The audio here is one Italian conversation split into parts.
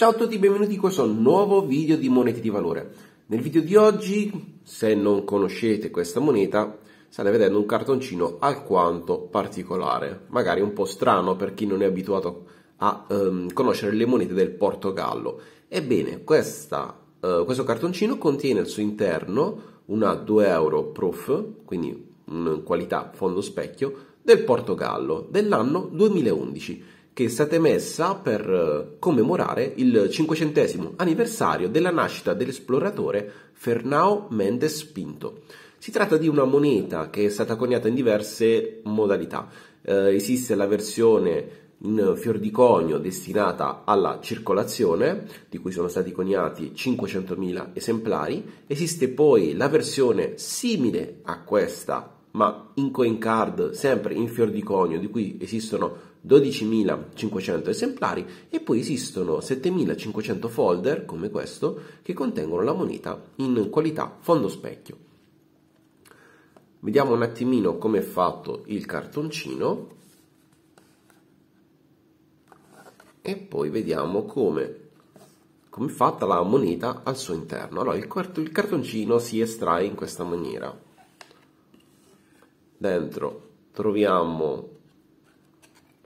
Ciao a tutti, benvenuti in questo nuovo video di monete di valore. Nel video di oggi, se non conoscete questa moneta, state vedendo un cartoncino alquanto particolare, magari un po' strano per chi non è abituato a um, conoscere le monete del Portogallo. Ebbene, questa, uh, questo cartoncino contiene al suo interno una 2 euro proof, quindi in qualità fondo specchio, del Portogallo dell'anno 2011 che è stata emessa per eh, commemorare il 500 anniversario della nascita dell'esploratore Fernão Mendes Pinto. Si tratta di una moneta che è stata coniata in diverse modalità. Eh, esiste la versione in fior di conio destinata alla circolazione, di cui sono stati coniati 500.000 esemplari. Esiste poi la versione simile a questa, ma in coin card, sempre in fior di conio, di cui esistono 12.500 esemplari e poi esistono 7.500 folder come questo che contengono la moneta in qualità fondo specchio. Vediamo un attimino come è fatto il cartoncino e poi vediamo come è fatta la moneta al suo interno. Allora il cartoncino si estrae in questa maniera. Dentro troviamo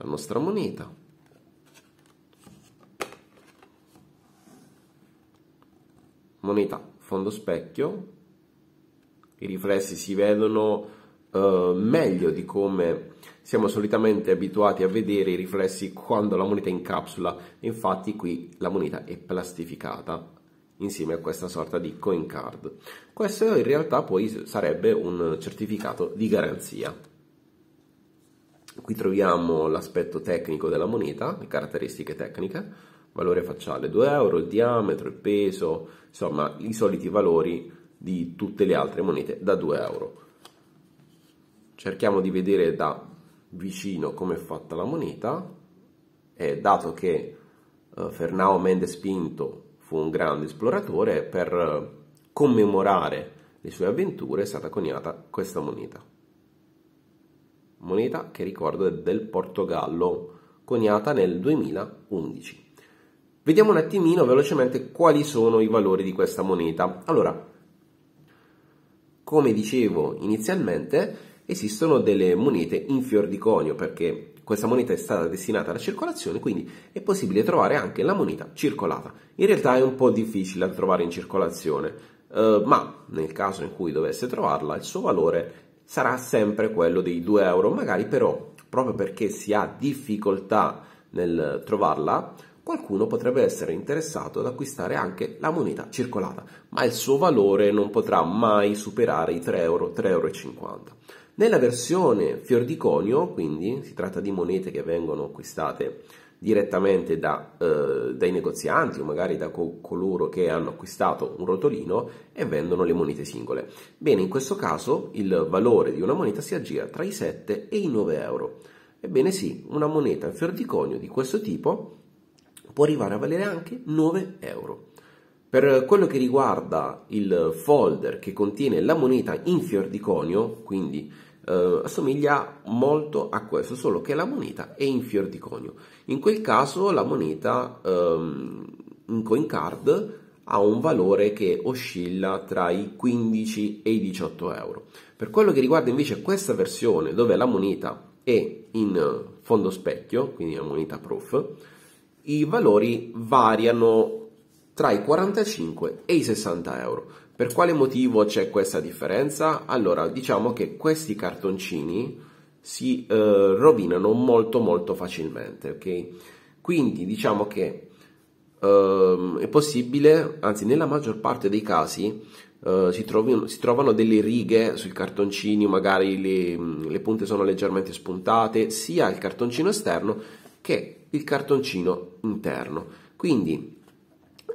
la nostra moneta moneta fondo specchio i riflessi si vedono eh, meglio di come siamo solitamente abituati a vedere i riflessi quando la moneta è in capsula infatti qui la moneta è plastificata insieme a questa sorta di coin card questo in realtà poi sarebbe un certificato di garanzia Qui troviamo l'aspetto tecnico della moneta, le caratteristiche tecniche, valore facciale 2 euro, il diametro, il peso, insomma i soliti valori di tutte le altre monete da 2 euro. Cerchiamo di vedere da vicino come è fatta la moneta e dato che eh, Fernao Mendes Pinto fu un grande esploratore, per eh, commemorare le sue avventure è stata coniata questa moneta moneta che ricordo è del Portogallo, coniata nel 2011. Vediamo un attimino velocemente quali sono i valori di questa moneta. Allora, come dicevo inizialmente, esistono delle monete in fior di conio perché questa moneta è stata destinata alla circolazione, quindi è possibile trovare anche la moneta circolata. In realtà è un po' difficile da trovare in circolazione, eh, ma nel caso in cui dovesse trovarla, il suo valore sarà sempre quello dei 2 euro, magari però proprio perché si ha difficoltà nel trovarla, qualcuno potrebbe essere interessato ad acquistare anche la moneta circolata, ma il suo valore non potrà mai superare i 3 euro, 3,50 euro. Nella versione fior di conio, quindi si tratta di monete che vengono acquistate direttamente da, eh, dai negozianti o magari da co- coloro che hanno acquistato un rotolino e vendono le monete singole. Bene, in questo caso il valore di una moneta si aggira tra i 7 e i 9 euro. Ebbene sì, una moneta in fior di conio di questo tipo può arrivare a valere anche 9 euro. Per quello che riguarda il folder che contiene la moneta in fior di conio, quindi eh, assomiglia molto a questo, solo che la moneta è in fior di conio. In quel caso la moneta ehm, in coin card ha un valore che oscilla tra i 15 e i 18 euro. Per quello che riguarda invece questa versione dove la moneta è in fondo specchio, quindi la moneta proof, i valori variano tra i 45 e i 60 euro. Per quale motivo c'è questa differenza? Allora, diciamo che questi cartoncini si eh, rovinano molto molto facilmente, ok? Quindi diciamo che eh, è possibile, anzi nella maggior parte dei casi, eh, si, trovino, si, trovano delle righe sui cartoncini, magari le, le punte sono leggermente spuntate, sia il cartoncino esterno che il cartoncino interno. Quindi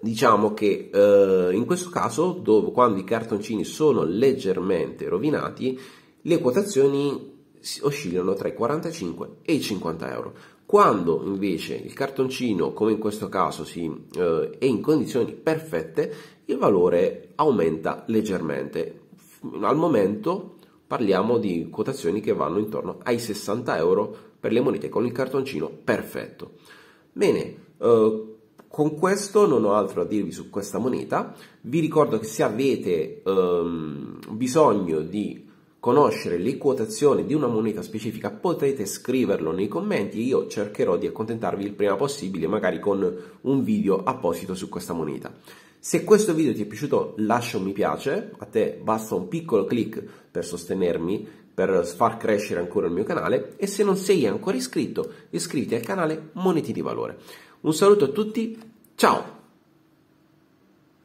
diciamo che eh, in questo caso, dove, quando i cartoncini sono leggermente rovinati, le quotazioni oscillano tra i 45 e i 50 euro. Quando invece il cartoncino, come in questo caso, si, eh, è in condizioni perfette, il valore aumenta leggermente. Al momento parliamo di quotazioni che vanno intorno ai 60 euro per le monete con il cartoncino perfetto. Bene, eh, con questo non ho altro da dirvi su questa moneta, vi ricordo che se avete ehm, bisogno di conoscere le quotazioni di una moneta specifica potete scriverlo nei commenti io cercherò di accontentarvi il prima possibile magari con un video apposito su questa moneta se questo video ti è piaciuto lascia un mi piace a te basta un piccolo clic per sostenermi per far crescere ancora il mio canale e se non sei ancora iscritto iscriviti al canale moneti di valore un saluto a tutti, ciao!